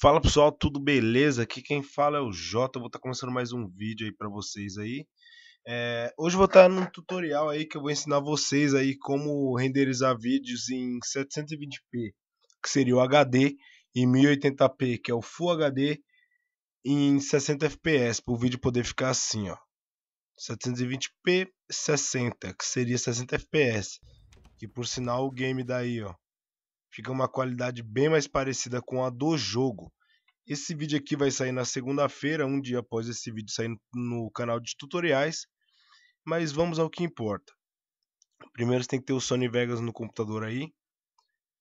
Fala pessoal, tudo beleza? Aqui quem fala é o Jota, vou estar tá começando mais um vídeo aí para vocês aí. É, hoje vou estar tá num tutorial aí que eu vou ensinar vocês aí como renderizar vídeos em 720p, que seria o HD, e 1080p, que é o Full HD, em 60 fps, para o vídeo poder ficar assim, ó. 720p 60, que seria 60 fps, que por sinal o game daí, ó fica uma qualidade bem mais parecida com a do jogo. Esse vídeo aqui vai sair na segunda-feira, um dia após esse vídeo sair no canal de tutoriais, mas vamos ao que importa. Primeiro você tem que ter o Sony Vegas no computador aí.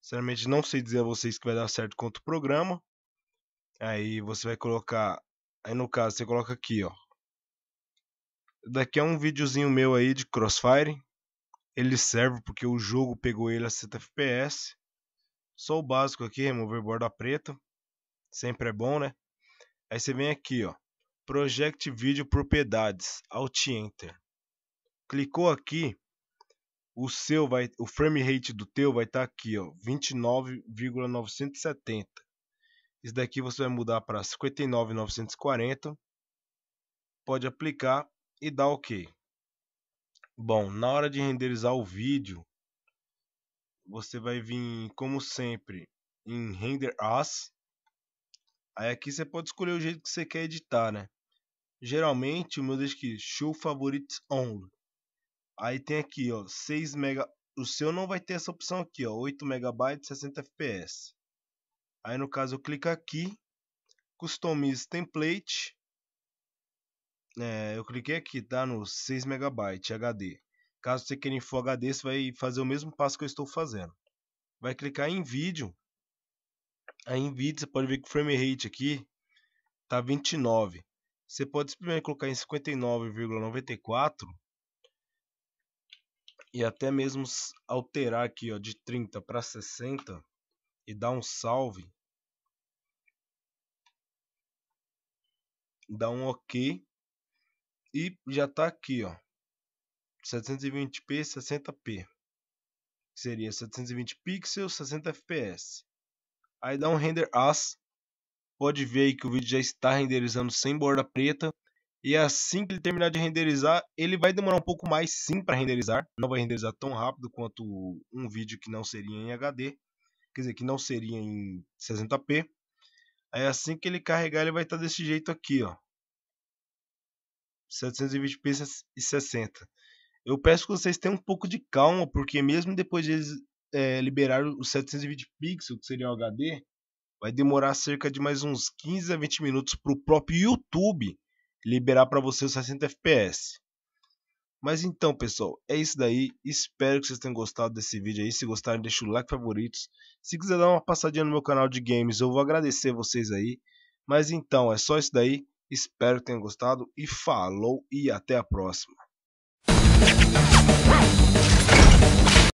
Sinceramente não sei dizer a vocês que vai dar certo quanto o programa. Aí você vai colocar, aí no caso você coloca aqui, ó. Daqui é um videozinho meu aí de Crossfire. Ele serve porque o jogo pegou ele a 70 FPS. Só o básico aqui, remover borda preta. Sempre é bom, né? Aí você vem aqui, ó. Project Video Propriedades. Alt Enter. Clicou aqui. O seu vai, o frame rate do teu vai estar tá aqui, ó, 29,970. Isso daqui você vai mudar para 59,940. Pode aplicar e dar OK. Bom, na hora de renderizar o vídeo, você vai vir, como sempre, em Render As. Aí aqui você pode escolher o jeito que você quer editar, né? Geralmente o meu deixa aqui, Show Favorites Only. Aí tem aqui, ó, 6 mega... O seu não vai ter essa opção aqui, ó, 8 megabytes 60 FPS. Aí no caso eu clico aqui, Customize Template. É, eu cliquei aqui, tá? No 6 megabytes HD. Caso você queira em Full HD, você vai fazer o mesmo passo que eu estou fazendo. Vai clicar em vídeo. Aí em vídeo você pode ver que o frame rate aqui tá 29. Você pode simplesmente colocar em 59,94 e até mesmo alterar aqui ó, de 30 para 60 e dar um salve. Dá um OK e já está aqui, ó. 720p 60p. Que seria 720 pixels, 60 fps. Aí dá um render as. Pode ver aí que o vídeo já está renderizando sem borda preta. E assim que ele terminar de renderizar, ele vai demorar um pouco mais sim para renderizar. Não vai renderizar tão rápido quanto um vídeo que não seria em HD. Quer dizer, que não seria em 60p. Aí assim que ele carregar, ele vai estar tá desse jeito aqui, ó. 720p e 60. Eu peço que vocês tenham um pouco de calma, porque mesmo depois de eles é, eh, liberar os 720 pixels, que seria o HD, vai demorar cerca de mais uns 15 a 20 minutos para o próprio YouTube liberar para você os 60 FPS. Mas então, pessoal, é isso daí. Espero que vocês tenham gostado desse vídeo aí. Se gostaram, deixa o like favoritos. Se quiser dar uma passadinha no meu canal de games, eu vou agradecer vocês aí. Mas então, é só isso daí. Espero que tenham gostado e falou e até a próxima.